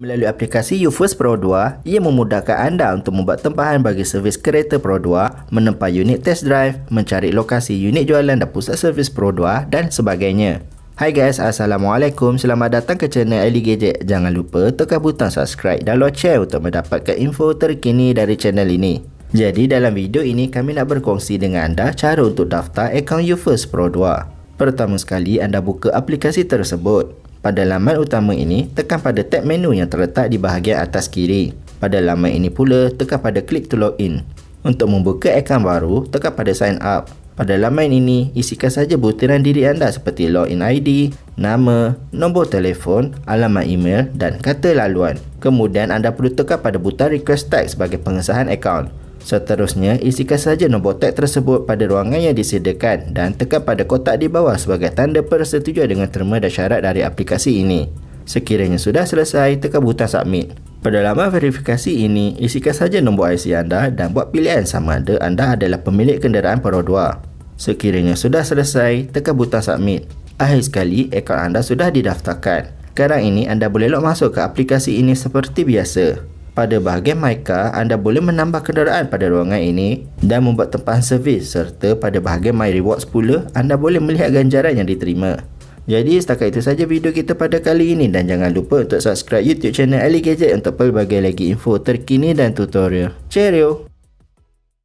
Melalui aplikasi YouFirst Pro 2, ia memudahkan anda untuk membuat tempahan bagi servis kereta Pro 2, menempah unit test drive, mencari lokasi unit jualan dan pusat servis Pro 2 dan sebagainya. Hai guys, Assalamualaikum. Selamat datang ke channel Ali Gadget. Jangan lupa tekan butang subscribe dan loceng untuk mendapatkan info terkini dari channel ini. Jadi dalam video ini, kami nak berkongsi dengan anda cara untuk daftar akaun YouFirst Pro 2. Pertama sekali, anda buka aplikasi tersebut. Pada laman utama ini, tekan pada tab menu yang terletak di bahagian atas kiri. Pada laman ini pula, tekan pada klik to log in. Untuk membuka akaun baru, tekan pada sign up. Pada laman ini, isikan saja butiran diri anda seperti login ID, nama, nombor telefon, alamat email dan kata laluan. Kemudian anda perlu tekan pada butang request tag sebagai pengesahan akaun. Seterusnya, isikan saja nombor tag tersebut pada ruangan yang disediakan dan tekan pada kotak di bawah sebagai tanda persetujuan dengan terma dan syarat dari aplikasi ini. Sekiranya sudah selesai, tekan butang submit. Pada laman verifikasi ini, isikan saja nombor IC anda dan buat pilihan sama ada anda adalah pemilik kenderaan perodua. Sekiranya sudah selesai, tekan butang submit. Akhir sekali, akaun anda sudah didaftarkan. Sekarang ini anda boleh log masuk ke aplikasi ini seperti biasa. Pada bahagian Mica, anda boleh menambah kenderaan pada ruangan ini dan membuat tempahan servis serta pada bahagian My Rewards pula, anda boleh melihat ganjaran yang diterima. Jadi setakat itu saja video kita pada kali ini dan jangan lupa untuk subscribe YouTube channel Ali Gadget untuk pelbagai lagi info terkini dan tutorial. Cheerio!